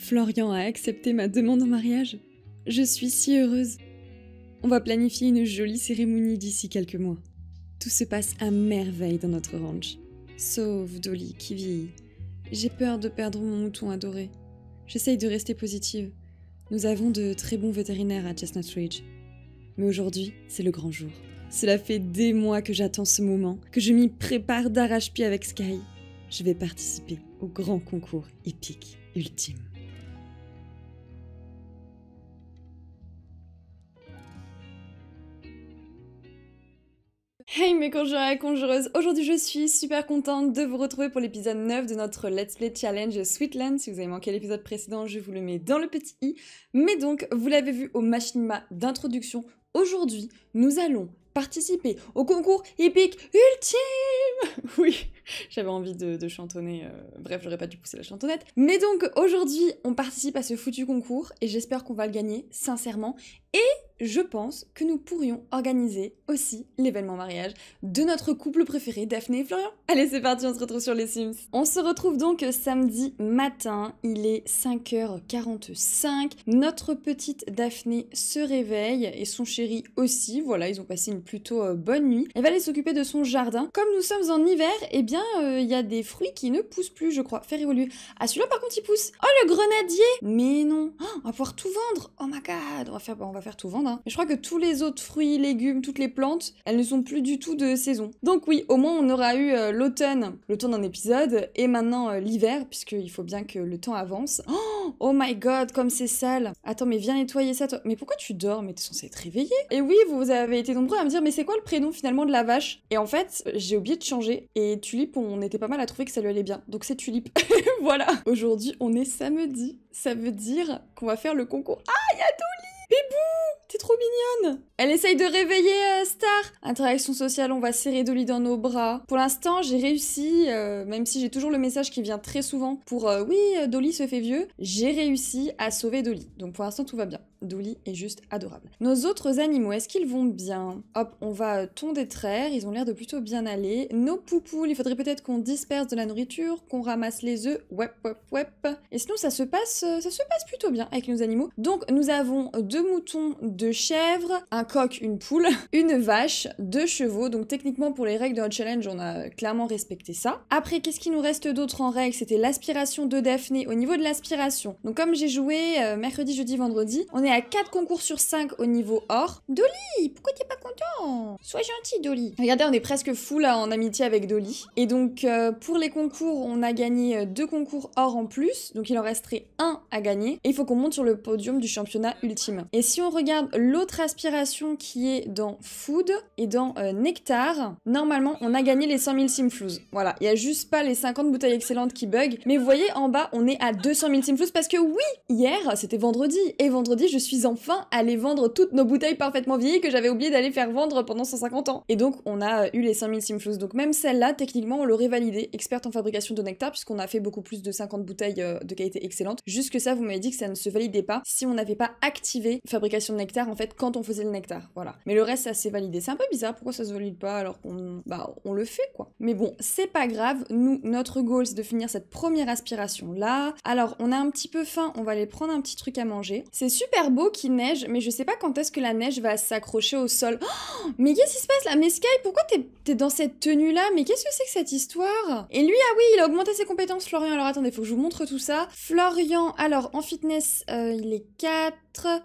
Florian a accepté ma demande en mariage. Je suis si heureuse. On va planifier une jolie cérémonie d'ici quelques mois. Tout se passe à merveille dans notre ranch. Sauf Dolly qui vieillit. J'ai peur de perdre mon mouton adoré. J'essaye de rester positive. Nous avons de très bons vétérinaires à Chestnut Ridge. Mais aujourd'hui, c'est le grand jour. Cela fait des mois que j'attends ce moment, que je m'y prépare d'arrache-pied avec Sky. Je vais participer au grand concours épique ultime. Hey mes conjureurs et conjureuses, aujourd'hui je suis super contente de vous retrouver pour l'épisode 9 de notre Let's Play Challenge Sweetland. Si vous avez manqué l'épisode précédent, je vous le mets dans le petit i. Mais donc, vous l'avez vu au machinima d'introduction, aujourd'hui nous allons participer au concours épique ultime Oui, j'avais envie de, chantonner, euh, bref, j'aurais pas dû pousser la chantonnette. Mais donc aujourd'hui, on participe à ce foutu concours et j'espère qu'on va le gagner, sincèrement. Et je pense que nous pourrions organiser aussi l'événement mariage de notre couple préféré, Daphné et Florian. Allez, c'est parti, on se retrouve sur les Sims. On se retrouve donc samedi matin, il est 5h45. Notre petite Daphné se réveille et son chéri aussi. Voilà, ils ont passé une plutôt euh, bonne nuit. Elle va aller s'occuper de son jardin. Comme nous sommes en hiver, eh bien, euh, il y a des fruits qui ne poussent plus, je crois. Faire évoluer. Ah, celui-là, par contre, il pousse. Oh, le grenadier Mais non oh, On va pouvoir tout vendre Oh my god On va faire, on va faire tout vendre Hein. je crois que tous les autres fruits, légumes, toutes les plantes, elles ne sont plus du tout de saison. Donc oui, au moins on aura eu euh, l'automne, le temps d'un épisode, et maintenant euh, l'hiver, puisqu'il faut bien que le temps avance. Oh, oh, my god, comme c'est sale Attends, mais viens nettoyer ça, toi. Mais pourquoi tu dors Mais t'es censé être réveillé Et oui, vous avez été nombreux à me dire, mais c'est quoi le prénom finalement de la vache Et en fait, j'ai oublié de changer, et Tulipe, on était pas mal à trouver que ça lui allait bien. Donc c'est Tulipe. voilà Aujourd'hui, on est samedi. Ça veut dire qu'on va faire le concours. Ah, il y a T'es trop mignonne Elle essaye de réveiller euh, Star Interaction sociale, on va serrer Dolly dans nos bras. Pour l'instant, j'ai réussi, euh, même si j'ai toujours le message qui vient très souvent pour euh, Oui, Dolly se fait vieux », j'ai réussi à sauver Dolly. Donc pour l'instant, tout va bien. Dolly est juste adorable. Nos autres animaux, est-ce qu'ils vont bien Hop, on va ton très, ils ont l'air de plutôt bien aller. Nos poupoules, il faudrait peut-être qu'on disperse de la nourriture, qu'on ramasse les œufs, wep wep wep. Et sinon, ça se passe, ça se passe plutôt bien avec nos animaux. Donc nous avons deux moutons, deux chèvres, un coq, une poule, une vache, deux chevaux. Donc techniquement pour les règles de notre Challenge, on a clairement respecté ça. Après, qu'est-ce qui nous reste d'autre en règle C'était l'aspiration de Daphné. Au niveau de l'aspiration, donc comme j'ai joué euh, mercredi, jeudi, vendredi, on est à 4 concours sur 5 au niveau or. Dolly, pourquoi t'es pas content Sois gentil, Dolly. Regardez, on est presque fou là en amitié avec Dolly. Et donc euh, pour les concours, on a gagné euh, deux concours or en plus, donc il en resterait un à gagner. Et il faut qu'on monte sur le podium du championnat ultime. Et si on regarde l'autre aspiration qui est dans Food et dans euh, Nectar, normalement, on a gagné les 100 000 Simflouz. Voilà, il y a juste pas les 50 bouteilles excellentes qui bug. Mais vous voyez, en bas, on est à 200 000 Simflouz parce que oui, hier, c'était vendredi. Et vendredi, je suis enfin allée vendre toutes nos bouteilles parfaitement vieilles que j'avais oublié d'aller faire vendre pendant 150 ans. Et donc, on a euh, eu les 100 000 Simflouz. Donc même celle-là, techniquement, on l'aurait validée, experte en fabrication de Nectar, puisqu'on a fait beaucoup plus de 50 bouteilles euh, de qualité excellente. Juste que ça, vous m'avez dit que ça ne se validait pas si on n'avait pas activé fabrication de Nectar en fait quand on faisait le nectar, voilà. Mais le reste, ça s'est validé. C'est un peu bizarre, pourquoi ça se valide pas alors qu'on bah, on le fait quoi. Mais bon, c'est pas grave, nous, notre goal c'est de finir cette première aspiration là. Alors, on a un petit peu faim, on va aller prendre un petit truc à manger. C'est super beau qu'il neige, mais je sais pas quand est-ce que la neige va s'accrocher au sol. Oh, mais qu'est-ce qui se passe là Mais Sky, pourquoi t'es dans cette tenue là Mais qu'est-ce que c'est que cette histoire Et lui, ah oui, il a augmenté ses compétences, Florian. Alors attendez, faut que je vous montre tout ça. Florian, alors en fitness, euh, il est 4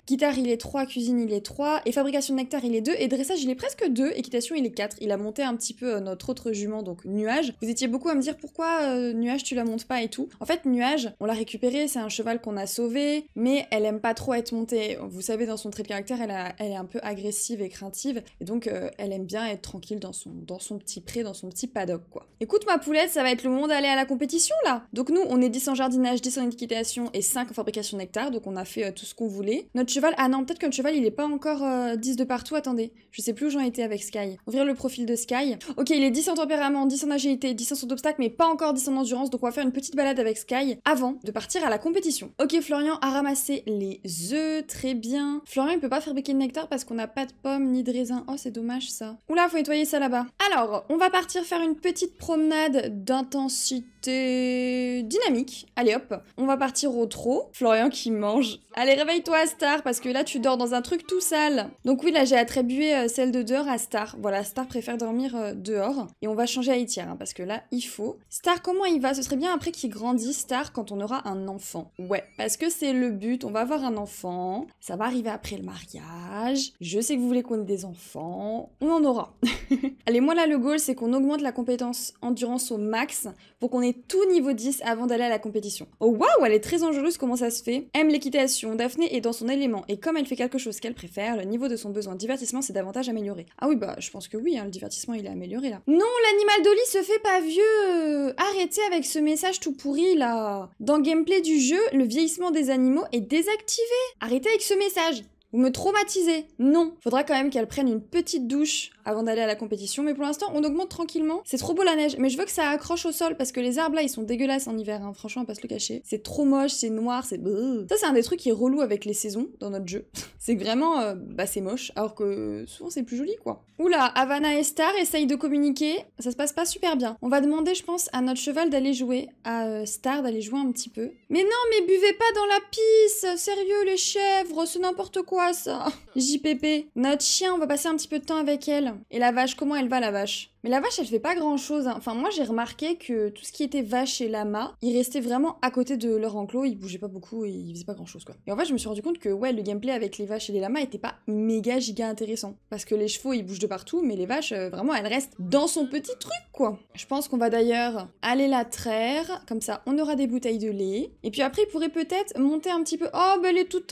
guitare il est 3, cuisine il est 3, et fabrication de nectar il est 2, et dressage il est presque 2, équitation il est 4. Il a monté un petit peu euh, notre autre jument, donc nuage. Vous étiez beaucoup à me dire pourquoi euh, nuage tu la montes pas et tout. En fait, nuage, on l'a récupéré, c'est un cheval qu'on a sauvé, mais elle aime pas trop être montée. Vous savez, dans son trait de caractère, elle, elle est un peu agressive et craintive, et donc euh, elle aime bien être tranquille dans son, dans son petit pré, dans son petit paddock, quoi. Écoute ma poulette, ça va être le moment d'aller à la compétition là. Donc nous, on est 10 en jardinage, 10 en équitation et 5 en fabrication de nectar, donc on a fait tout ce qu'on voulait. Notre cheval, ah non, peut-être que notre cheval, il est pas encore 10 euh, de partout. Attendez, je sais plus où j'en étais avec Sky. Ouvrir le profil de Sky. Ok, il est 10 en tempérament, 10 en agilité, 10 en saut d'obstacle, mais pas encore 10 en endurance. Donc on va faire une petite balade avec Sky avant de partir à la compétition. Ok, Florian a ramassé les œufs. Très bien. Florian, il peut pas faire béquer de nectar parce qu'on n'a pas de pommes ni de raisins. Oh, c'est dommage ça. Oula, faut nettoyer ça là-bas. Alors, on va partir faire une petite promenade d'intensité dynamique. Allez hop, on va partir au trot. Florian qui mange. Allez, réveille-toi, Star parce que là tu dors dans un truc tout sale. Donc oui, là j'ai attribué euh, celle de dehors à Star. Voilà, Star préfère dormir euh, dehors. Et on va changer à Itière hein, parce que là il faut. Star, comment il va Ce serait bien après qu'il grandisse Star quand on aura un enfant. Ouais, parce que c'est le but. On va avoir un enfant. Ça va arriver après le mariage. Je sais que vous voulez qu'on ait des enfants. On en aura. Allez, moi là le goal c'est qu'on augmente la compétence endurance au max pour qu'on ait tout niveau 10 avant d'aller à la compétition. Oh waouh, elle est très enjôleuse, comment ça se fait Aime l'équitation. Daphné est dans son élément et comme elle fait quelque chose qu'elle préfère, le niveau de son besoin divertissement s'est davantage amélioré. Ah oui, bah je pense que oui, hein, le divertissement il est amélioré là. Non, l'animal d'Oli se fait pas vieux euh. Arrêtez avec ce message tout pourri là Dans le gameplay du jeu, le vieillissement des animaux est désactivé Arrêtez avec ce message vous me traumatisez Non Faudra quand même qu'elle prenne une petite douche avant d'aller à la compétition, mais pour l'instant, on augmente tranquillement. C'est trop beau la neige, mais je veux que ça accroche au sol, parce que les arbres là, ils sont dégueulasses en hiver, hein. franchement, on se le cacher. C'est trop moche, c'est noir, c'est... Ça, c'est un des trucs qui est relou avec les saisons dans notre jeu. c'est vraiment, euh, bah c'est moche, alors que souvent c'est plus joli, quoi. Oula, Havana et Star essayent de communiquer, ça se passe pas super bien. On va demander, je pense, à notre cheval d'aller jouer, à euh, Star d'aller jouer un petit peu. Mais non, mais buvez pas dans la pisse Sérieux, les chèvres, c'est n'importe quoi JPP. Notre chien, on va passer un petit peu de temps avec elle. Et la vache, comment elle va la vache mais la vache, elle fait pas grand chose. Hein. Enfin, moi, j'ai remarqué que tout ce qui était vache et lama, ils restaient vraiment à côté de leur enclos, ils bougeaient pas beaucoup et ils faisaient pas grand chose, quoi. Et en fait, je me suis rendu compte que, ouais, le gameplay avec les vaches et les lamas était pas méga giga intéressant. Parce que les chevaux, ils bougent de partout, mais les vaches, euh, vraiment, elles restent dans son petit truc, quoi. Je pense qu'on va d'ailleurs aller la traire, comme ça, on aura des bouteilles de lait. Et puis après, ils pourraient peut-être monter un petit peu. Oh, bah, elle est toute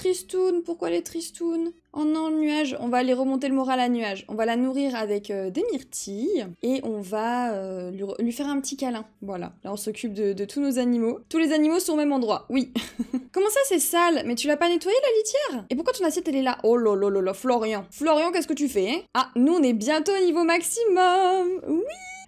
pourquoi les est tristoune Oh non, le nuage, on va aller remonter le moral à nuage. On va la nourrir avec euh, des myrtilles et on va euh, lui, faire un petit câlin. Voilà, là on s'occupe de, tous nos animaux. Tous les animaux sont au même endroit, oui. Comment ça c'est sale Mais tu l'as pas nettoyé la litière Et pourquoi ton assiette elle est là Oh là là là là, Florian. Florian, qu'est-ce que tu fais hein? Ah, nous on est bientôt au niveau maximum Oui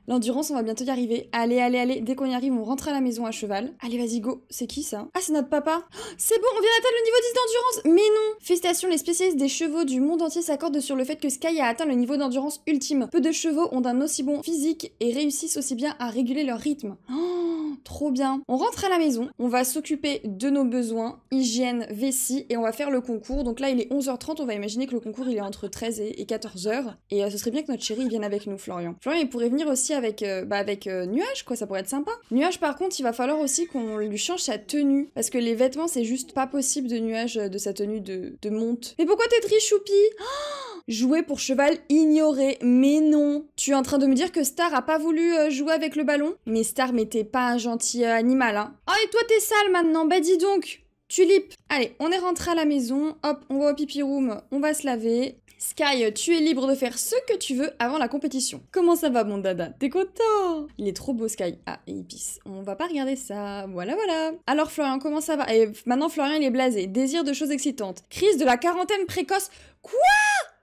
L'endurance, on va bientôt y arriver. Allez, allez, allez, dès qu'on y arrive, on rentre à la maison à cheval. Allez, vas-y, go. C'est qui ça Ah, c'est notre papa. Oh, c'est bon, on vient d'atteindre le niveau 10 d'endurance. Mais non Festation, les spécialistes des chevaux du monde entier s'accordent sur le fait que Sky a atteint le niveau d'endurance ultime. Peu de chevaux ont un aussi bon physique et réussissent aussi bien à réguler leur rythme. Oh, trop bien. On rentre à la maison, on va s'occuper de nos besoins, hygiène, vessie, et on va faire le concours. Donc là, il est 11h30, on va imaginer que le concours il est entre 13 et 14h. Et euh, ce serait bien que notre chérie vienne avec nous, Florian. Florian, il pourrait venir aussi avec, euh, bah, avec euh, Nuage, quoi, ça pourrait être sympa. Nuage, par contre, il va falloir aussi qu'on lui change sa tenue, parce que les vêtements, c'est juste pas possible de Nuage, euh, de sa tenue de, monte. Mais pourquoi t'es trichoupi Choupi Jouer pour cheval ignoré, mais non Tu es en train de me dire que Star a pas voulu jouer avec le ballon Mais Star, mais t'es pas un gentil animal, hein. Oh, et toi, t'es sale maintenant, bah dis donc tulip Allez, on est rentré à la maison, hop, on va au pipi room, on va se laver, Sky, tu es libre de faire ce que tu veux avant la compétition. Comment ça va, mon dada T'es content Il est trop beau, Sky. Ah, et il pisse. On va pas regarder ça. Voilà, voilà. Alors, Florian, comment ça va Et maintenant, Florian, il est blasé. Désir de choses excitantes. Crise de la quarantaine précoce. Quoi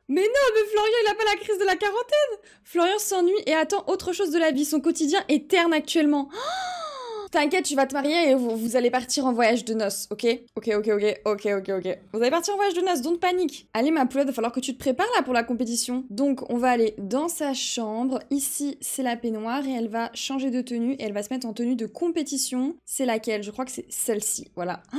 mais non, mais Florian, il a pas la crise de la quarantaine Florian s'ennuie et attend autre chose de la vie. Son quotidien est terne actuellement. Oh T'inquiète, tu vas te marier et vous, allez partir en voyage de noces, ok Ok, ok, ok, ok, ok, ok. Vous allez partir en voyage de noces, donc panique. Allez, ma il va falloir que tu te prépares là pour la compétition. Donc, on va aller dans sa chambre. Ici, c'est la peignoir et elle va changer de tenue et elle va se mettre en tenue de compétition. C'est laquelle Je crois que c'est celle-ci, voilà.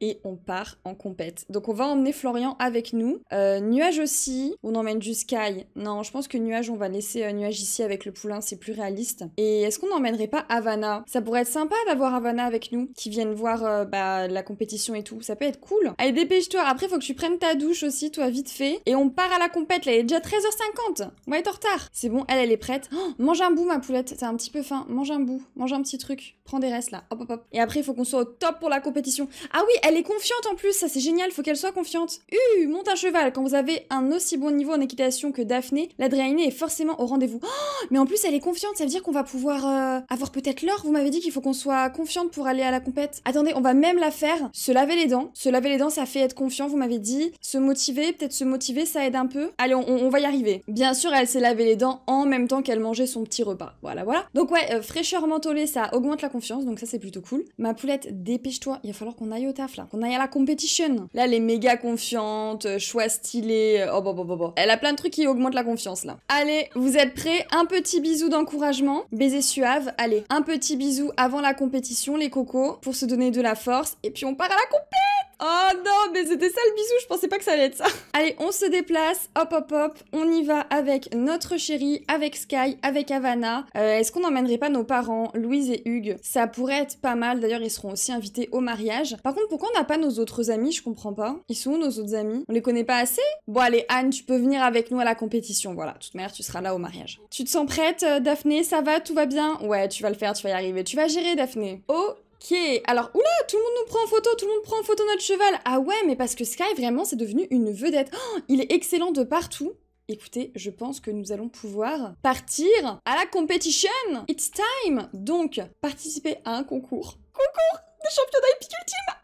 Et on part en compète. Donc, on va emmener Florian avec nous. Euh, nuage aussi. On emmène du Sky. Non, je pense que Nuage, on va laisser euh, Nuage ici avec le poulain, c'est plus réaliste. Et est-ce qu'on n'emmènerait pas Havana Ça pourrait être simple sympa d'avoir Havana avec nous, qui viennent voir euh, bah, la compétition et tout. Ça peut être cool. Allez, dépêche-toi. Après, faut que tu prennes ta douche aussi, toi, vite fait. Et on part à la compète. Là, il est déjà 13h50. On va être en retard. C'est bon, elle, elle est prête. Oh, mange un bout, ma poulette. T'as un petit peu faim. Mange un bout. Mange un petit truc prends des restes là, hop hop hop. Et après, il faut qu'on soit au top pour la compétition. Ah oui, elle est confiante en plus, ça c'est génial, Il faut qu'elle soit confiante. Uh, monte un cheval, quand vous avez un aussi bon niveau en équitation que Daphné, l'adrénaline est forcément au rendez-vous. Oh, mais en plus, elle est confiante, ça veut dire qu'on va pouvoir euh, avoir peut-être l'heure. Vous m'avez dit qu'il faut qu'on soit confiante pour aller à la compète. Attendez, on va même la faire se laver les dents. Se laver les dents, ça fait être confiant, vous m'avez dit. Se motiver, peut-être se motiver, ça aide un peu. Allez, on, va y arriver. Bien sûr, elle s'est lavé les dents en même temps qu'elle mangeait son petit repas. Voilà, voilà. Donc ouais, euh, fraîcheur mentholée, ça augmente la confiance, donc ça c'est plutôt cool. Ma poulette, dépêche-toi, il va falloir qu'on aille au taf là, qu'on aille à la compétition. Là, elle est méga confiante, choix stylé, euh, oh bah bah, bah bah Elle a plein de trucs qui augmentent la confiance là. Allez, vous êtes prêts Un petit bisou d'encouragement, baiser suave, allez, un petit bisou avant la compétition, les cocos, pour se donner de la force, et puis on part à la compétition Oh non, mais c'était ça le bisou, je pensais pas que ça allait être ça. Allez, on se déplace, hop hop hop, on y va avec notre chérie, avec Sky, avec Havana. Euh, est-ce qu'on n'emmènerait pas nos parents, Louise et Hugues Ça pourrait être pas mal, d'ailleurs ils seront aussi invités au mariage. Par contre, pourquoi on n'a pas nos autres amis Je comprends pas. Ils sont où nos autres amis On les connaît pas assez Bon allez, Anne, tu peux venir avec nous à la compétition, voilà. De toute manière, tu seras là au mariage. Tu te sens prête, euh, Daphné Ça va Tout va bien Ouais, tu vas le faire, tu vas y arriver. Tu vas gérer, Daphné. Oh. Ok, alors oula, tout le monde nous prend en photo, tout le monde prend en photo notre cheval. Ah ouais, mais parce que Sky vraiment c'est devenu une vedette. Oh, il est excellent de partout. Écoutez, je pense que nous allons pouvoir partir à la compétition It's time. Donc, participer à un concours. Concours de championnat ultime. Ah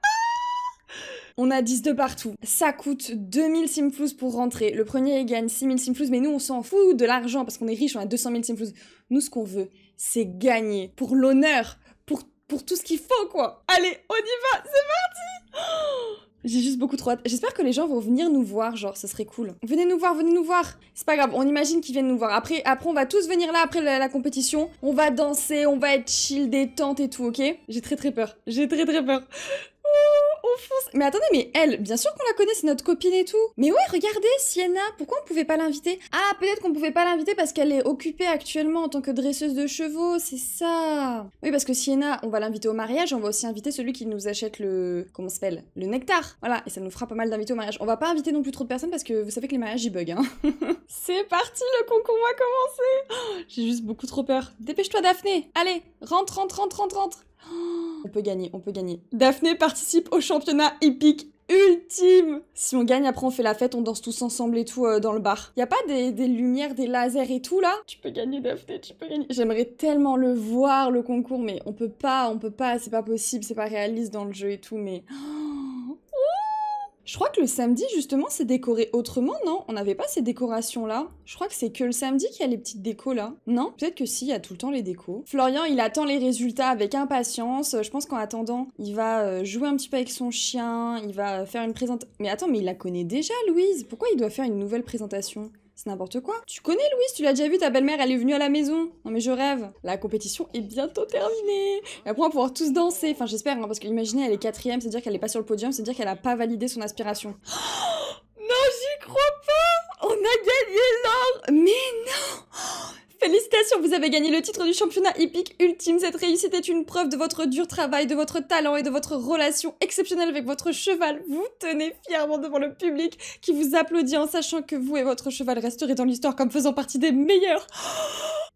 on a 10 de partout. Ça coûte 2000 simflous pour rentrer. Le premier il gagne 6000 simflous, mais nous on s'en fout de l'argent parce qu'on est riche, on a 200 000 simflous. Nous ce qu'on veut, c'est gagner pour l'honneur, pour tout ce qu'il faut, quoi. Allez, on y va, c'est parti J'ai juste beaucoup trop hâte. J'espère que les gens vont venir nous voir, genre, ce serait cool. Venez nous voir, venez nous voir. C'est pas grave, on imagine qu'ils viennent nous voir. Après, après, on va tous venir là après la, la compétition. On va danser, on va être chill, détente et tout, ok J'ai très très peur. J'ai très très peur on Mais attendez, mais elle, bien sûr qu'on la connaît, c'est notre copine et tout. Mais ouais, regardez, Sienna, pourquoi on pouvait pas l'inviter Ah, peut-être qu'on pouvait pas l'inviter parce qu'elle est occupée actuellement en tant que dresseuse de chevaux, c'est ça. Oui, parce que Sienna, on va l'inviter au mariage, on va aussi inviter celui qui nous achète le. Comment s'appelle Le nectar. Voilà, et ça nous fera pas mal d'invités au mariage. On va pas inviter non plus trop de personnes parce que vous savez que les mariages ils bug, hein. c'est parti, le concours va commencer. Oh, j'ai juste beaucoup trop peur. Dépêche-toi, Daphné. Allez, rentre, rentre, rentre, rentre, rentre. Oh. On peut gagner, on peut gagner. Daphné participe au championnat hippique ultime Si on gagne, après on fait la fête, on danse tous ensemble et tout euh, dans le bar. Y a pas des, lumières, des lasers et tout là Tu peux gagner Daphné, tu peux gagner. J'aimerais tellement le voir, le concours, mais on peut pas, on peut pas, c'est pas possible, c'est pas réaliste dans le jeu et tout, mais... Oh, je crois que le samedi, justement, c'est décoré autrement, non On n'avait pas ces décorations-là. Je crois que c'est que le samedi qu'il y a les petites décos là. Non Peut-être que si, il y a tout le temps les décos. Florian, il attend les résultats avec impatience. Je pense qu'en attendant, il va euh, jouer un petit peu avec son chien, il va faire une présentation. Mais attends, mais il la connaît déjà, Louise Pourquoi il doit faire une nouvelle présentation c'est n'importe quoi. Tu connais Louise, tu l'as déjà vu, ta belle-mère, elle est venue à la maison. Non mais je rêve. La compétition est bientôt terminée. Et après, on va pouvoir tous danser. Enfin, j'espère, hein, parce que elle est quatrième, c'est-à-dire qu'elle n'est pas sur le podium, c'est-à-dire qu'elle n'a pas validé son aspiration. non, j'y crois pas On a gagné l'or Mais non Félicitations, vous avez gagné le titre du championnat hippique ultime. Cette réussite est une preuve de votre dur travail, de votre talent et de votre relation exceptionnelle avec votre cheval. Vous tenez fièrement devant le public qui vous applaudit en sachant que vous et votre cheval resterez dans l'histoire comme faisant partie des meilleurs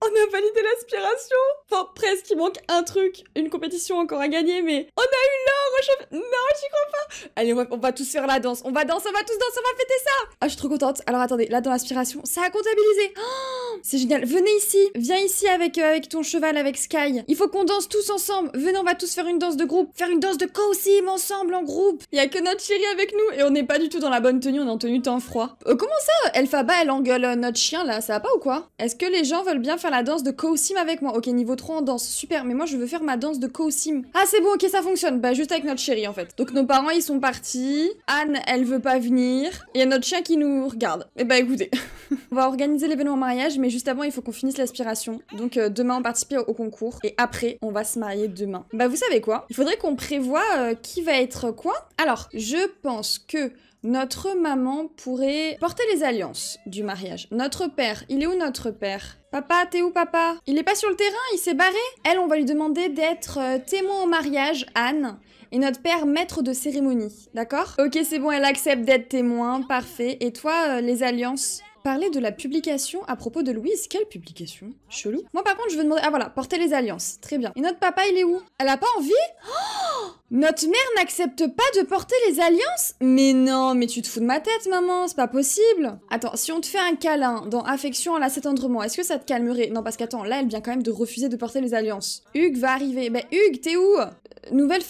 on a validé l'aspiration Enfin, presque, il manque un truc, une compétition encore à gagner, mais on a eu l'or au cheval Non, j'y crois pas Allez, on va, tous faire la danse, on va danser, on va tous danser, on va fêter ça Ah, je suis trop contente. Alors attendez, là, dans l'aspiration, ça a comptabilisé oh, C'est génial, venez ici, viens ici avec, euh, avec ton cheval, avec Sky. Il faut qu'on danse tous ensemble. Venez, on va tous faire une danse de groupe, faire une danse de co-sim ensemble, en groupe. Il y a que notre chérie avec nous, et on n'est pas du tout dans la bonne tenue, on est en tenue temps froid. Euh, comment ça Elphaba, elle engueule euh, notre chien, là, ça va pas ou quoi Est-ce que les gens veulent bien faire la danse de co-sim avec moi. Ok, niveau 3 en danse, super, mais moi je veux faire ma danse de co-sim. Ah c'est bon, ok ça fonctionne, bah juste avec notre chérie en fait. Donc nos parents ils sont partis, Anne elle veut pas venir, il y a notre chien qui nous regarde. Et eh bah écoutez, on va organiser l'événement mariage, mais juste avant il faut qu'on finisse l'aspiration. Donc euh, demain on participe au concours, et après on va se marier demain. Bah vous savez quoi Il faudrait qu'on prévoit euh, qui va être quoi. Alors je pense que notre maman pourrait porter les alliances du mariage. Notre père, il est où notre père Papa, t'es où papa Il est pas sur le terrain, il s'est barré Elle, on va lui demander d'être euh, témoin au mariage, Anne, et notre père maître de cérémonie, d'accord Ok, c'est bon, elle accepte d'être témoin, parfait. Et toi, euh, les alliances parler de la publication à propos de Louise. Quelle publication Chelou. Moi, par contre, je veux demander... Ah voilà, porter les alliances. Très bien. Et notre papa, il est où Elle a pas envie oh Notre mère n'accepte pas de porter les alliances Mais non, mais tu te fous de ma tête, maman, c'est pas possible. Attends, si on te fait un câlin dans affection à tendrement est-ce que ça te calmerait Non, parce qu'attends, là, elle vient quand même de refuser de porter les alliances. Hugues va arriver. Ben, Hugues, t'es où euh, Nouvelle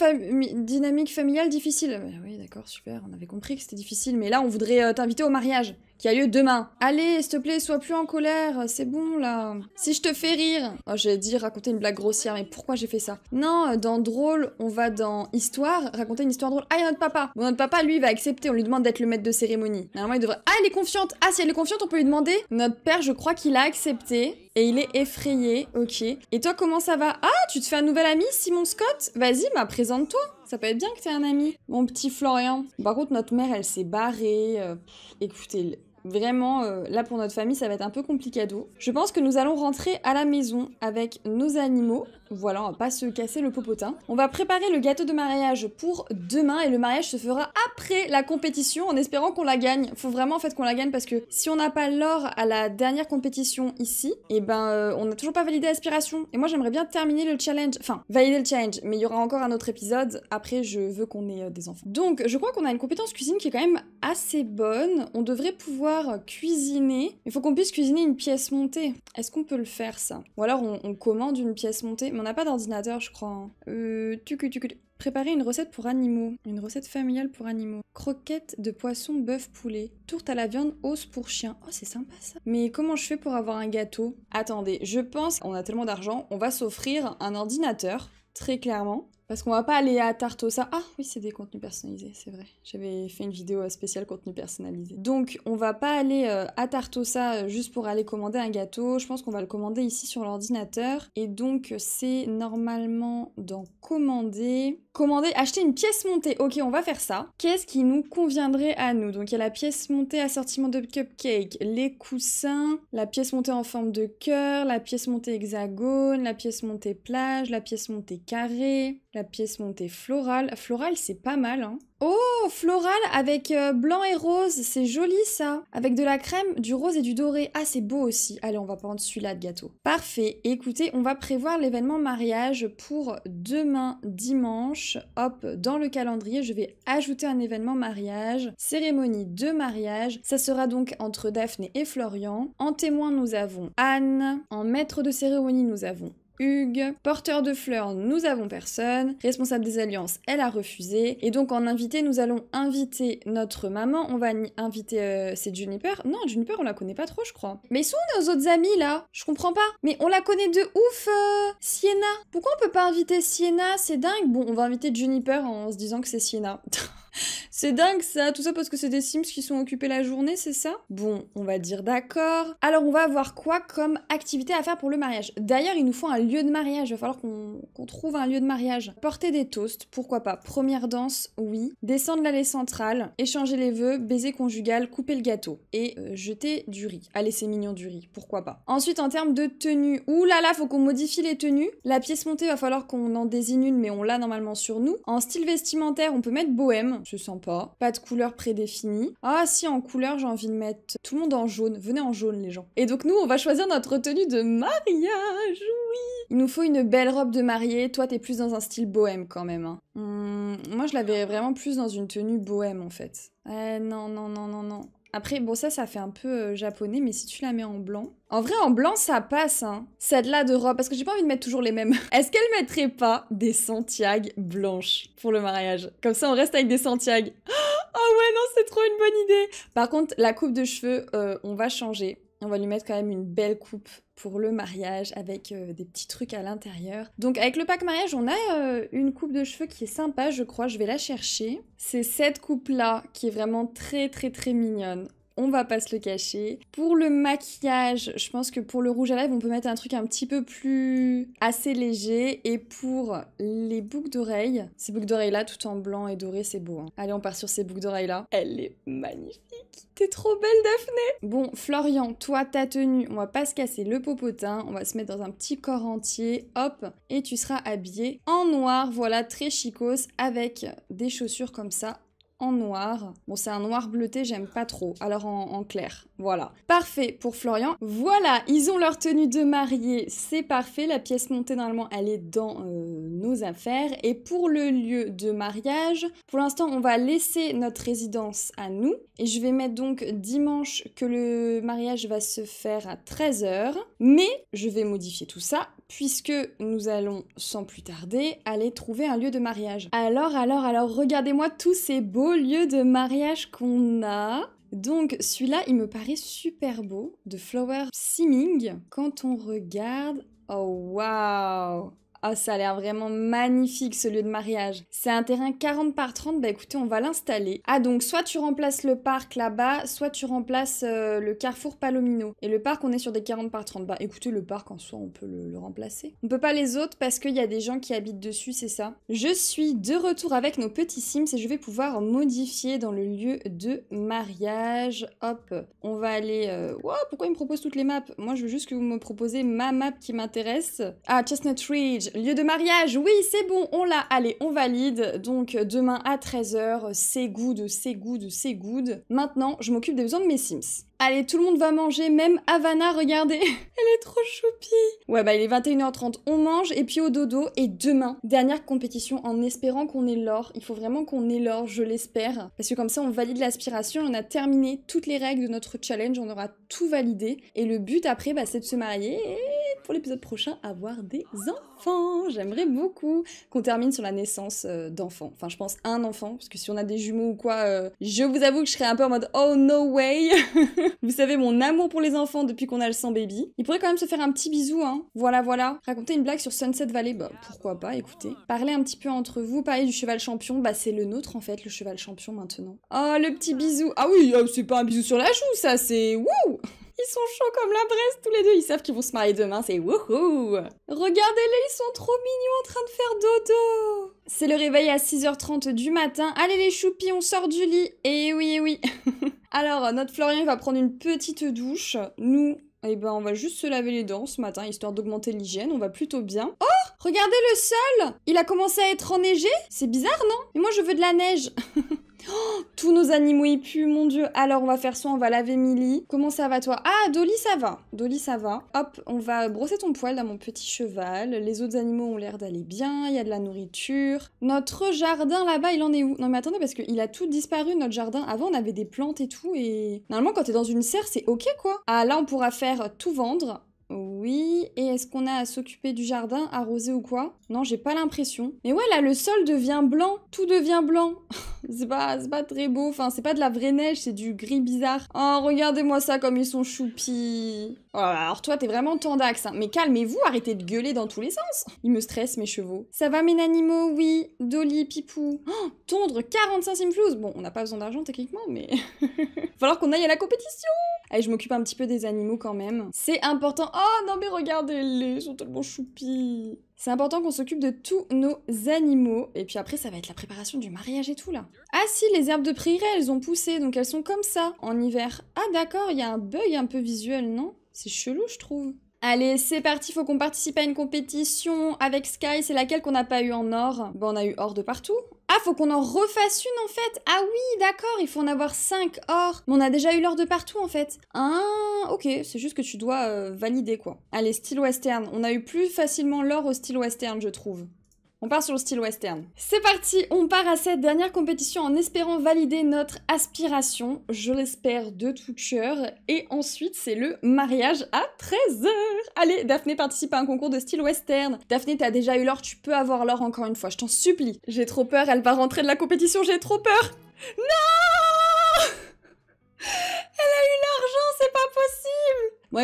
dynamique familiale difficile. Ben oui, d'accord, super, on avait compris que c'était difficile, mais là, on voudrait euh, t'inviter au mariage qui a lieu demain. Allez, s'il te plaît, sois plus en colère, c'est bon là. Si je te fais rire. Oh, j'ai dit raconter une blague grossière, mais pourquoi j'ai fait ça Non, dans drôle, on va dans histoire, raconter une histoire drôle. Ah, il y a notre papa. Bon, notre papa, lui, va accepter, on lui demande d'être le maître de cérémonie. Normalement, il devrait. Ah, elle est confiante. Ah, si elle est confiante, on peut lui demander. Notre père, je crois qu'il a accepté. Et il est effrayé, ok. Et toi, comment ça va Ah, tu te fais un nouvel ami, Simon Scott Vas-y, m'a bah, présente-toi. Ça peut être bien que t'aies un ami. Mon petit Florian. Par contre, notre mère, elle s'est barrée. Euh, écoutez, Vraiment, euh, là pour notre famille, ça va être un peu compliqué dos. Je pense que nous allons rentrer à la maison avec nos animaux. Voilà, on pas se casser le popotin. On va préparer le gâteau de mariage pour demain et le mariage se fera après la compétition en espérant qu'on la gagne. Faut vraiment en fait qu'on la gagne parce que si on n'a pas l'or à la dernière compétition ici, et eh ben euh, on n'a toujours pas validé l'aspiration. Et moi j'aimerais bien terminer le challenge, enfin valider le challenge, mais il y aura encore un autre épisode. Après je veux qu'on ait euh, des enfants. Donc je crois qu'on a une compétence cuisine qui est quand même assez bonne. On devrait pouvoir cuisiner. Il faut qu'on puisse cuisiner une pièce montée. Est-ce qu'on peut le faire ça Ou alors on, on commande une pièce montée on n'a pas d'ordinateur, je crois. Hein. Euh, tu tu Préparer une recette pour animaux. Une recette familiale pour animaux. Croquettes de poisson, bœuf, poulet. Tourte à la viande, os pour chien. Oh, c'est sympa ça. Mais comment je fais pour avoir un gâteau Attendez, je pense qu'on a tellement d'argent, on va s'offrir un ordinateur, très clairement. Parce qu'on va pas aller à Tartosa. Ah oui, c'est des contenus personnalisés, c'est vrai. J'avais fait une vidéo euh, spéciale contenu personnalisé. Donc, on va pas aller euh, à Tartosa euh, juste pour aller commander un gâteau. Je pense qu'on va le commander ici sur l'ordinateur. Et donc, c'est normalement dans commander. Commander, acheter une pièce montée. Ok, on va faire ça. Qu'est-ce qui nous conviendrait à nous Donc, il y a la pièce montée assortiment de cupcake, les coussins, la pièce montée en forme de cœur, la pièce montée hexagone, la pièce montée plage, la pièce montée carré. La pièce montée florale. Florale, c'est pas mal, hein. Oh, floral avec euh, blanc et rose. C'est joli, ça. Avec de la crème, du rose et du doré. Ah, c'est beau aussi. Allez, on va prendre celui-là de gâteau. Parfait. Écoutez, on va prévoir l'événement mariage pour demain, dimanche. Hop, dans le calendrier, je vais ajouter un événement mariage. Cérémonie de mariage. Ça sera donc entre Daphné et Florian. En témoin, nous avons Anne. En maître de cérémonie, nous avons Hugues. Porteur de fleurs, nous avons personne. Responsable des alliances, elle a refusé. Et donc en invité, nous allons inviter notre maman. On va inviter... Euh, c'est Juniper Non, Juniper, on la connaît pas trop, je crois. Mais ils sont nos autres amis, là Je comprends pas. Mais on la connaît de ouf, euh, Sienna. Pourquoi on peut pas inviter Sienna C'est dingue. Bon, on va inviter Juniper en se disant que c'est Sienna. C'est dingue ça, tout ça parce que c'est des Sims qui sont occupés la journée, c'est ça Bon, on va dire d'accord. Alors on va avoir quoi comme activité à faire pour le mariage D'ailleurs, il nous faut un lieu de mariage, il va falloir qu'on trouve un lieu de mariage. Porter des toasts, pourquoi pas. Première danse, oui. Descendre l'allée centrale, échanger les vœux, baiser conjugal, couper le gâteau et euh, jeter du riz. Allez, c'est mignon du riz, pourquoi pas. Ensuite, en termes de tenue, oulala, faut qu'on modifie les tenues. La pièce montée, va falloir qu'on en désigne une, mais on l'a normalement sur nous. En style vestimentaire, on peut mettre bohème, je sens pas pas, de couleur prédéfinie. Ah si, en couleur, j'ai envie de mettre tout le monde en jaune. Venez en jaune, les gens. Et donc nous, on va choisir notre tenue de mariage, oui Il nous faut une belle robe de mariée. Toi, t'es plus dans un style bohème quand même. Hein. Hmm, moi, je la verrais vraiment plus dans une tenue bohème, en fait. Eh non, non, non, non, non. Après, bon, ça, ça fait un peu euh, japonais, mais si tu la mets en blanc. En vrai, en blanc, ça passe, hein. Celle-là de robe, parce que j'ai pas envie de mettre toujours les mêmes. Est-ce qu'elle mettrait pas des Santiago blanches pour le mariage Comme ça, on reste avec des Santiago. Oh ouais, non, c'est trop une bonne idée Par contre, la coupe de cheveux, euh, on va changer. On va lui mettre quand même une belle coupe pour le mariage avec euh, des petits trucs à l'intérieur. Donc avec le pack mariage, on a euh, une coupe de cheveux qui est sympa, je crois, je vais la chercher. C'est cette coupe là qui est vraiment très très très mignonne on va pas se le cacher. Pour le maquillage, je pense que pour le rouge à lèvres, on peut mettre un truc un petit peu plus assez léger. Et pour les boucles d'oreilles, ces boucles d'oreilles là, tout en blanc et doré, c'est beau. Hein. Allez, on part sur ces boucles d'oreilles là. Elle est magnifique. T'es trop belle, Daphné. Bon, Florian, toi, ta tenue, on va pas se casser le popotin. On va se mettre dans un petit corps entier. Hop, et tu seras habillée en noir. Voilà, très chicose avec des chaussures comme ça en noir. Bon, c'est un noir bleuté, j'aime pas trop. Alors en, clair. Voilà. Parfait pour Florian. Voilà, ils ont leur tenue de mariée, c'est parfait. La pièce montée, normalement, elle est dans euh, nos affaires. Et pour le lieu de mariage, pour l'instant, on va laisser notre résidence à nous. Et je vais mettre donc dimanche que le mariage va se faire à 13h. Mais je vais modifier tout ça, puisque nous allons, sans plus tarder, aller trouver un lieu de mariage. Alors, alors, alors, regardez-moi tous ces beaux lieux de mariage qu'on a. Donc celui-là, il me paraît super beau, de Flower Seeming. Quand on regarde... Oh waouh ah, ça a l'air vraiment magnifique ce lieu de mariage. C'est un terrain 40 par 30, bah écoutez, on va l'installer. Ah, donc soit tu remplaces le parc là-bas, soit tu remplaces euh, le carrefour Palomino. Et le parc, on est sur des 40 par 30. Bah écoutez, le parc en soi, on peut le, remplacer. On peut pas les autres parce qu'il y a des gens qui habitent dessus, c'est ça. Je suis de retour avec nos petits Sims et je vais pouvoir modifier dans le lieu de mariage. Hop, on va aller. Euh, oh, pourquoi il me propose toutes les maps Moi, je veux juste que vous me proposez ma map qui m'intéresse. Ah, Chestnut Ridge lieu de mariage, oui, c'est bon, on l'a, allez, on valide. Donc demain à 13h, c'est good, c'est good, c'est good. Maintenant, je m'occupe des besoins de mes Sims. Allez, tout le monde va manger, même Havana, regardez, elle est trop choupie. Ouais, bah il est 21h30, on mange et puis au dodo. Et demain, dernière compétition en espérant qu'on ait l'or. Il faut vraiment qu'on ait l'or, je l'espère. Parce que comme ça, on valide l'aspiration, on a terminé toutes les règles de notre challenge, on aura tout validé. Et le but après, bah, c'est de se marier et pour l'épisode prochain, avoir des enfants. J'aimerais beaucoup qu'on termine sur la naissance euh, d'enfants. Enfin, je pense un enfant, parce que si on a des jumeaux ou quoi, euh, je vous avoue que je serais un peu en mode oh no way. Vous savez mon amour pour les enfants depuis qu'on a le sang baby. Il pourrait quand même se faire un petit bisou, hein. Voilà, voilà. Raconter une blague sur Sunset Valley, bah pourquoi pas, écoutez. Parler un petit peu entre vous, parler du cheval champion, bah c'est le nôtre en fait, le cheval champion maintenant. Oh, le petit bisou. Ah oui, oh, c'est pas un bisou sur la joue, ça, c'est wouh ils sont chauds comme la bresse tous les deux, ils savent qu'ils vont se marier demain, c'est wouhou Regardez-les, ils sont trop mignons en train de faire dodo C'est le réveil à 6h30 du matin. Allez les choupis, on sort du lit Et eh oui, et eh oui Alors, notre Florian va prendre une petite douche. Nous, eh ben, on va juste se laver les dents ce matin, histoire d'augmenter l'hygiène, on va plutôt bien. Oh Regardez le sol Il a commencé à être enneigé C'est bizarre, non Mais moi, je veux de la neige Oh, tous nos animaux ils puent, mon dieu. Alors, on va faire soin, on va laver Milly. Comment ça va, toi Ah, Dolly, ça va. Dolly, ça va. Hop, on va brosser ton poil à mon petit cheval. Les autres animaux ont l'air d'aller bien, il y a de la nourriture. Notre jardin, là-bas, il en est où Non, mais attendez, parce qu'il a tout disparu, notre jardin. Avant, on avait des plantes et tout, et... Normalement, quand t'es dans une serre, c'est ok, quoi. Ah, là, on pourra faire tout vendre. Oui. Et est-ce qu'on a à s'occuper du jardin, arroser ou quoi Non, j'ai pas l'impression. Mais ouais, là, le sol devient blanc. Tout devient blanc. c'est pas, pas très beau. Enfin, c'est pas de la vraie neige, c'est du gris bizarre. Oh, regardez-moi ça comme ils sont choupis. Oh alors toi, t'es vraiment tendax. Hein. Mais calmez-vous, arrêtez de gueuler dans tous les sens. Ils me stressent, mes chevaux. Ça va, mes animaux Oui. Dolly, Pipou. Oh, tondre 45 simflouz. Bon, on n'a pas besoin d'argent techniquement, mais... Falloir qu'on aille à la compétition Allez, je m'occupe un petit peu des animaux quand même. C'est important. Oh non mais regardez-les, ils sont tellement choupis. C'est important qu'on s'occupe de tous nos animaux. Et puis après, ça va être la préparation du mariage et tout, là. Ah si, les herbes de prairie, elles ont poussé, donc elles sont comme ça, en hiver. Ah d'accord, il y a un bug un peu visuel, non C'est chelou, je trouve. Allez, c'est parti, faut qu'on participe à une compétition avec Sky, c'est laquelle qu'on n'a pas eu en or Bon, on a eu or de partout. Ah, faut qu'on en refasse une en fait Ah oui, d'accord, il faut en avoir 5 or. Mais on a déjà eu l'or de partout en fait. Ah, ok, c'est juste que tu dois euh, valider quoi. Allez, style western. On a eu plus facilement l'or au style western, je trouve. On part sur le style western. C'est parti, on part à cette dernière compétition en espérant valider notre aspiration, je l'espère de tout cœur, et ensuite c'est le mariage à 13h. Allez, Daphné participe à un concours de style western. Daphné, t'as déjà eu l'or, tu peux avoir l'or encore une fois, je t'en supplie. J'ai trop peur, elle va rentrer de la compétition, j'ai trop peur. Non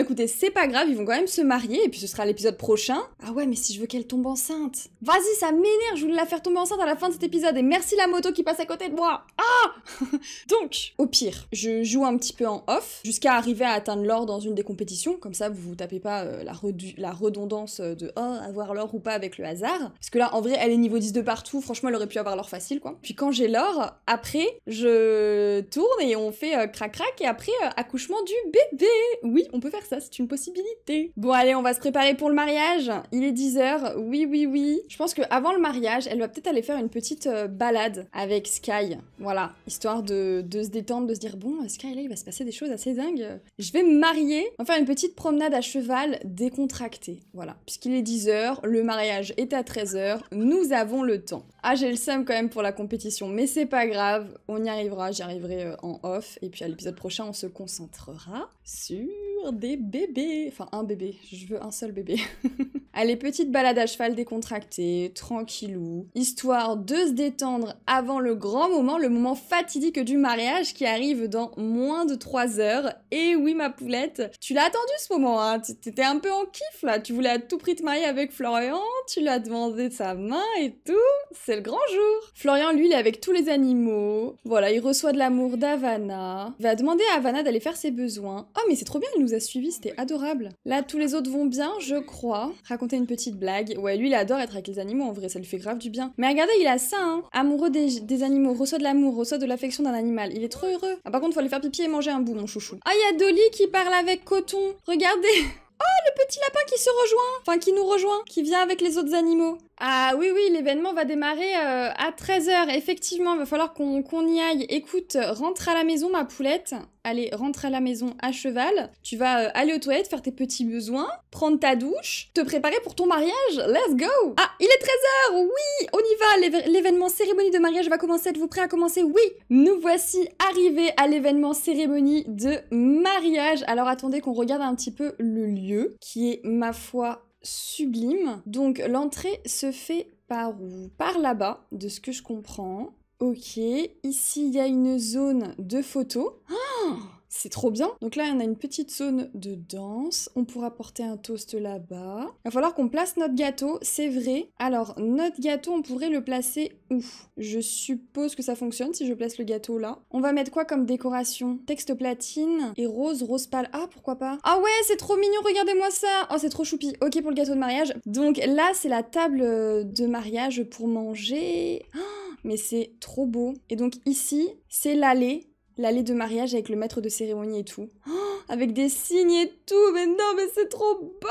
écoutez, c'est pas grave, ils vont quand même se marier, et puis ce sera l'épisode prochain. Ah ouais, mais si je veux qu'elle tombe enceinte. Vas-y, ça m'énerve, je voulais la faire tomber enceinte à la fin de cet épisode, et merci la moto qui passe à côté de moi. Ah Donc, au pire, je joue un petit peu en off, jusqu'à arriver à atteindre l'or dans une des compétitions, comme ça vous vous tapez pas euh, la, la, redondance de oh, avoir l'or ou pas avec le hasard. Parce que là, en vrai, elle est niveau 10 de partout, franchement, elle aurait pu avoir l'or facile, quoi. Puis quand j'ai l'or, après, je tourne et on fait euh, crac-crac, et après, euh, accouchement du bébé. Oui, on peut faire ça, c'est une possibilité. Bon, allez, on va se préparer pour le mariage. Il est 10h. Oui, oui, oui. Je pense que avant le mariage, elle va peut-être aller faire une petite euh, balade avec Sky. Voilà, histoire de, de, se détendre, de se dire bon, Sky, là, il va se passer des choses assez dingues. Je vais me marier. On va faire une petite promenade à cheval décontractée. Voilà, puisqu'il est 10h, le mariage est à 13h. Nous avons le temps. Ah, j'ai le seum quand même pour la compétition, mais c'est pas grave. On y arrivera. J'y arriverai euh, en off. Et puis à l'épisode prochain, on se concentrera sur des bébés. Enfin, un bébé. Je veux un seul bébé. Allez, petite balade à cheval décontractée, tranquillou, histoire de se détendre avant le grand moment, le moment fatidique du mariage qui arrive dans moins de 3 heures. Et oui, ma poulette, tu l'as attendu ce moment, hein T'étais un peu en kiff là, tu voulais à tout prix te marier avec Florian, tu lui as demandé sa main et tout. C'est le grand jour. Florian, lui, il est avec tous les animaux. Voilà, il reçoit de l'amour d'Avana. va demander à Avana d'aller faire ses besoins. Oh, mais c'est trop bien, il nous a su c'était adorable. Là, tous les autres vont bien, je crois. Raconter une petite blague. Ouais, lui, il adore être avec les animaux, en vrai, ça lui fait grave du bien. Mais regardez, il a ça, hein. Amoureux des, animaux, reçoit de l'amour, reçoit de l'affection d'un animal. Il est trop heureux. Ah, par contre, faut aller faire pipi et manger un bout, mon chouchou. Ah, il y a Dolly qui parle avec Coton. Regardez. Oh, le petit lapin qui se rejoint Enfin, qui nous rejoint, qui vient avec les autres animaux. Ah oui, oui, l'événement va démarrer euh, à 13h. Effectivement, il va falloir qu'on y aille. Écoute, rentre à la maison, ma poulette. Allez, rentre à la maison à cheval. Tu vas euh, aller aux toilettes, faire tes petits besoins, prendre ta douche, te préparer pour ton mariage. Let's go Ah, il est 13h Oui, on y va L'événement cérémonie de mariage va commencer. Êtes-vous prêts à commencer Oui Nous voici arrivés à l'événement cérémonie de mariage. Alors attendez qu'on regarde un petit peu le lieu, qui est, ma foi, sublime. Donc l'entrée se fait par où Par là-bas, de ce que je comprends. Ok, ici il y a une zone de photos. Ah c'est trop bien. Donc là, on a une petite zone de danse. On pourra porter un toast là-bas. Il va falloir qu'on place notre gâteau, c'est vrai. Alors, notre gâteau, on pourrait le placer où Je suppose que ça fonctionne si je place le gâteau là. On va mettre quoi comme décoration Texte platine et rose, rose pâle. Ah, pourquoi pas Ah ouais, c'est trop mignon, regardez-moi ça Oh, c'est trop choupi. Ok pour le gâteau de mariage. Donc là, c'est la table de mariage pour manger. Ah, mais c'est trop beau. Et donc ici, c'est l'allée l'allée de mariage avec le maître de cérémonie et tout. Oh, avec des signes et tout, mais non, mais c'est trop beau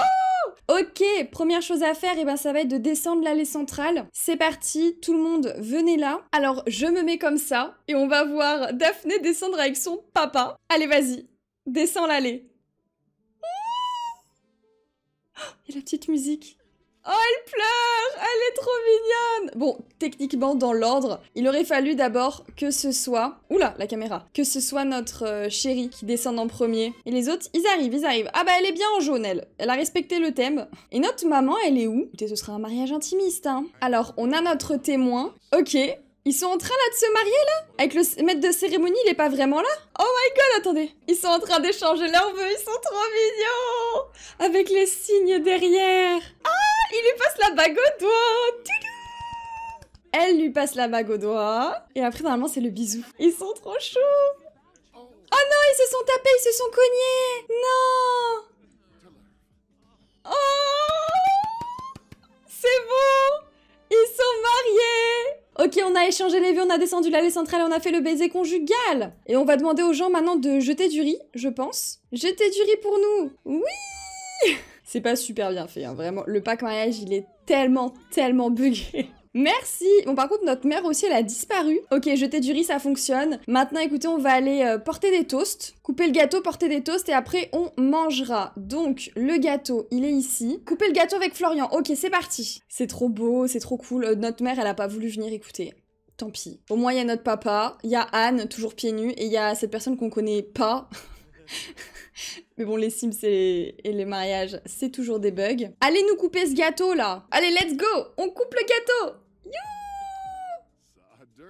Ok, première chose à faire, et eh ben ça va être de descendre l'allée centrale. C'est parti, tout le monde, venez là. Alors, je me mets comme ça, et on va voir Daphné descendre avec son papa. Allez, vas-y, descends l'allée. Oh et la petite musique. Oh, elle pleure Elle est trop mignonne Bon, techniquement, dans l'ordre, il aurait fallu d'abord que ce soit... Oula, la caméra Que ce soit notre euh, chérie qui descende en premier. Et les autres, ils arrivent, ils arrivent. Ah bah, elle est bien en jaune, elle. Elle a respecté le thème. Et notre maman, elle est où Écoutez, ce sera un mariage intimiste, hein. Alors, on a notre témoin. Ok, ils sont en train là de se marier là Avec le maître de cérémonie, il est pas vraiment là Oh my god, attendez Ils sont en train d'échanger leurs vœux, ils sont trop mignons Avec les signes derrière Ah il lui passe la bague au doigt Elle lui passe la bague au doigt. Et après, normalement, c'est le bisou. Ils sont trop chauds Oh non, ils se sont tapés, ils se sont cognés Non Oh C'est bon Ils sont mariés Ok, on a échangé les vues, on a descendu l'allée centrale on a fait le baiser conjugal Et on va demander aux gens maintenant de jeter du riz, je pense. Jeter du riz pour nous Oui c'est pas super bien fait, hein, vraiment. Le pack mariage, il est tellement, tellement bugué. Merci Bon par contre notre mère aussi elle a disparu. Ok jeter du riz ça fonctionne. Maintenant écoutez on va aller euh, porter des toasts. Couper le gâteau, porter des toasts et après on mangera. Donc le gâteau il est ici. Couper le gâteau avec Florian. Ok c'est parti. C'est trop beau, c'est trop cool. Euh, notre mère elle a pas voulu venir écouter. Tant pis. Au moins il y a notre papa, il y a Anne toujours pieds nus et il y a cette personne qu'on connaît pas. Mais bon, les Sims et, les mariages, c'est toujours des bugs. Allez nous couper ce gâteau là Allez, let's go On coupe le gâteau Youh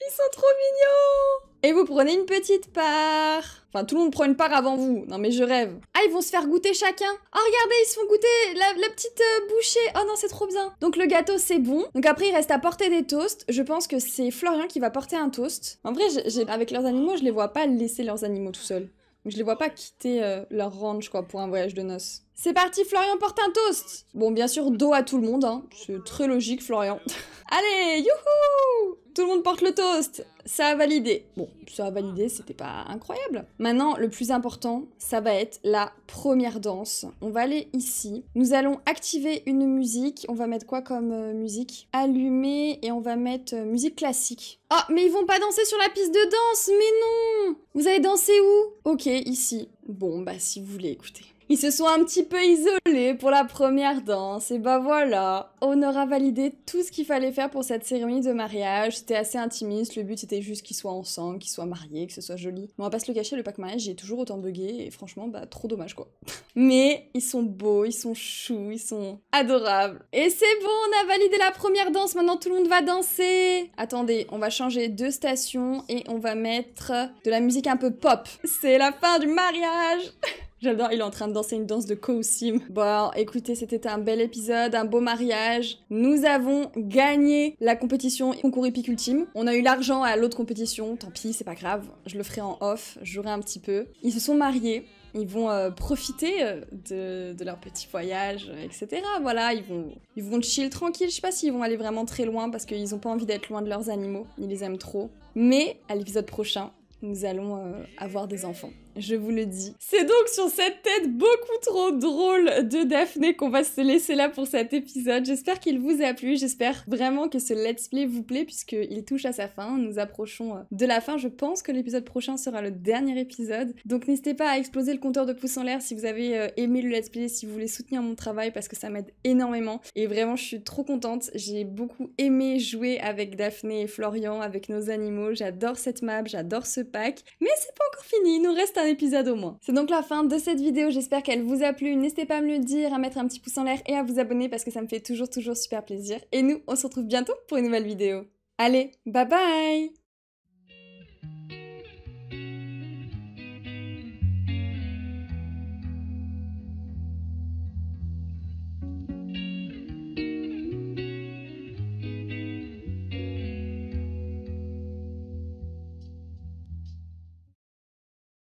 Ils sont trop mignons et vous prenez une petite part. Enfin, tout le monde prend une part avant vous. Non, mais je rêve. Ah, ils vont se faire goûter chacun. oh, regardez, ils se font goûter la, petite euh, bouchée. Oh non, c'est trop bien. Donc, le gâteau, c'est bon. Donc, après, il reste à porter des toasts. Je pense que c'est Florian qui va porter un toast. En vrai, avec leurs animaux, je les vois pas laisser leurs animaux tout seuls. Je les vois pas quitter euh, leur ranch, quoi, pour un voyage de noces. C'est parti Florian porte un toast Bon bien sûr dos à tout le monde, hein. c'est très logique Florian. Allez, youhou Tout le monde porte le toast Ça a validé. Bon, ça a validé, c'était pas incroyable. Maintenant, le plus important, ça va être la première danse. On va aller ici. Nous allons activer une musique. On va mettre quoi comme euh, musique Allumer et on va mettre euh, musique classique. oh, mais ils vont pas danser sur la piste de danse Mais non Vous allez danser où Ok, ici. Bon, bah si vous voulez, écoutez. Ils se sont un petit peu isolés pour la première danse, et bah voilà. On aura validé tout ce qu'il fallait faire pour cette cérémonie de mariage. C'était assez intimiste, le but c'était juste qu'ils soient ensemble, qu'ils soient mariés, que ce soit joli. Mais on va pas se le cacher, le pack mariage, j'ai toujours autant bugué, et franchement, bah trop dommage quoi. Mais ils sont beaux, ils sont choux, ils sont adorables. Et c'est bon, on a validé la première danse, maintenant tout le monde va danser. Attendez, on va changer de station et on va mettre de la musique un peu pop. C'est la fin du mariage J'adore, il est en train de danser une danse de Sim. Bon, écoutez, c'était un bel épisode, un beau mariage. Nous avons gagné la compétition concours épique ultime. On a eu l'argent à l'autre compétition, tant pis, c'est pas grave. Je le ferai en off, j'aurai un petit peu. Ils se sont mariés. Ils vont euh, profiter euh, de, leur petit voyage, euh, etc. Voilà, ils vont, ils vont chill tranquille. Je sais pas s'ils vont aller vraiment très loin parce qu'ils ont pas envie d'être loin de leurs animaux. Ils les aiment trop. Mais à l'épisode prochain, nous allons avoir des enfants je vous le dis. C'est donc sur cette tête beaucoup trop drôle de Daphné qu'on va se laisser là pour cet épisode. J'espère qu'il vous a plu, j'espère vraiment que ce let's play vous plaît puisqu'il touche à sa fin. Nous approchons euh, de la fin, je pense que l'épisode prochain sera le dernier épisode. Donc n'hésitez pas à exploser le compteur de pouces en l'air si vous avez euh, aimé le let's play, si vous voulez soutenir mon travail parce que ça m'aide énormément. Et vraiment je suis trop contente, j'ai beaucoup aimé jouer avec Daphné et Florian, avec nos animaux, j'adore cette map, j'adore ce pack. Mais c'est pas encore fini, il nous reste épisode au moins. C'est donc la fin de cette vidéo, j'espère qu'elle vous a plu. N'hésitez pas à me le dire, à mettre un petit pouce en l'air et à vous abonner parce que ça me fait toujours toujours super plaisir. Et nous, on se retrouve bientôt pour une nouvelle vidéo. Allez, bye bye